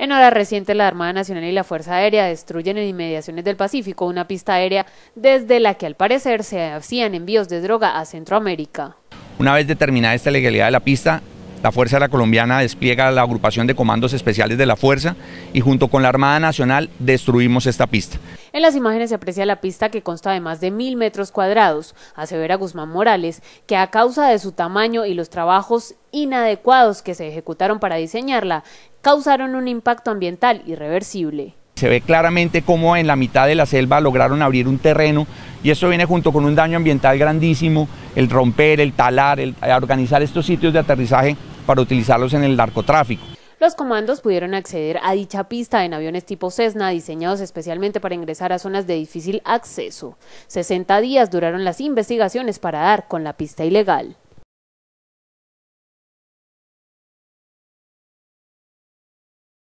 En horas recientes, la Armada Nacional y la Fuerza Aérea destruyen en inmediaciones del Pacífico una pista aérea desde la que al parecer se hacían envíos de droga a Centroamérica. Una vez determinada esta legalidad de la pista, la Fuerza la Colombiana despliega la agrupación de comandos especiales de la Fuerza y junto con la Armada Nacional destruimos esta pista. En las imágenes se aprecia la pista que consta de más de mil metros cuadrados, asevera Guzmán Morales, que a causa de su tamaño y los trabajos inadecuados que se ejecutaron para diseñarla, causaron un impacto ambiental irreversible. Se ve claramente cómo en la mitad de la selva lograron abrir un terreno y eso viene junto con un daño ambiental grandísimo, el romper, el talar, el organizar estos sitios de aterrizaje para utilizarlos en el narcotráfico. Los comandos pudieron acceder a dicha pista en aviones tipo Cessna, diseñados especialmente para ingresar a zonas de difícil acceso. 60 días duraron las investigaciones para dar con la pista ilegal.